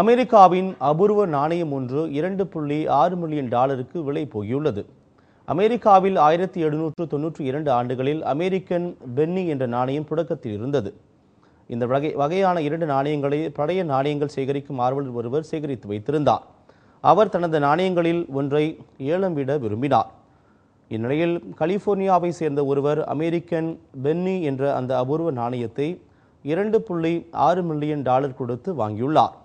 அமெரிக்காவின் அபூர்வ நாணயம் ஒன்று இரண்டு புள்ளி ஆறு மில்லியன் டாலருக்கு விலை போகியுள்ளது அமெரிக்காவில் ஆயிரத்தி எழுநூற்று தொன்னூற்றி இரண்டு ஆண்டுகளில் அமெரிக்கன் பென்னி என்ற நாணயம் புழக்கத்தில் இருந்தது இந்த வகை வகையான இரண்டு நாணயங்களை பழைய நாணயங்கள் சேகரிக்கும் ஆர்வலர் ஒருவர் சேகரித்து வைத்திருந்தார் அவர் தனது நாணயங்களில் ஒன்றை ஏலம் விட விரும்பினார் இந்நிலையில் கலிஃபோர்னியாவை சேர்ந்த ஒருவர் அமெரிக்கன் பென்னி என்ற அந்த அபூர்வ நாணயத்தை இரண்டு புள்ளி ஆறு மில்லியன் டாலர் கொடுத்து வாங்கியுள்ளார்